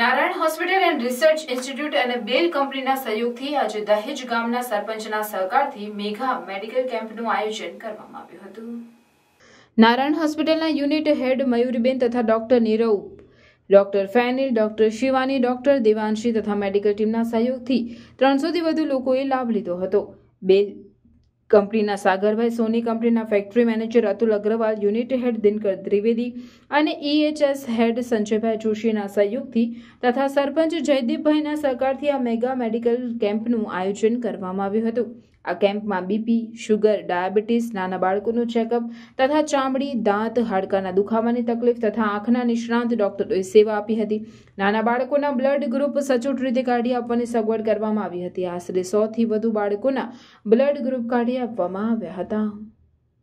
Narayan hospital and research institute અને Bell કંપનીના સહયોગથી આજે દહેજ ગામના સરપંચના સહકારથી મેઘા મેડિકલ કેમ્પનું આયોજન કરવામાં આવ્યું હતું નારાયણ હોસ્પિટલના યુનિટ હેડ મયુરીબેન તથા doctor Nirav doctor Fenil doctor Shivani doctor Devanshi તથા મેડિકલ ટીમના સહયોગથી ત્રણસોથી વધુ લોકોએ લાભ લીધો હતો બેલ કંપનીના સાગરભાઈ સોની કંપનીના factory manager Atul Agrawal unit head Dinkar Trivedi અને ઈએચએસ e હેડ સંજયભાઈ જોશીના સહયોગથી તથા સરપંચ જયદીપભાઈના સહકારથી આ મેગા મેડિકલ કેમ્પનું આયોજન કરવામાં આવ્યું હતું આ કેમ્પમાં બીપી શુગર ડાયાબિટીસ નાના બાળકોનું ચેકઅપ તથા ચામડી દાંત હાડકાના દુખાવાની તકલીફ તથા આંખના નિષ્ણાંત ડોક્ટરોએ સેવા આપી હતી નાના બાળકોના બ્લડ ગ્રુપ સચોટ રીતે કાઢી આપવાની સગવડ કરવામાં આવી હતી આશરે સોથી વધુ બાળકોના બ્લડ ગ્રુપ કાઢી આપવામાં આવ્યા હતા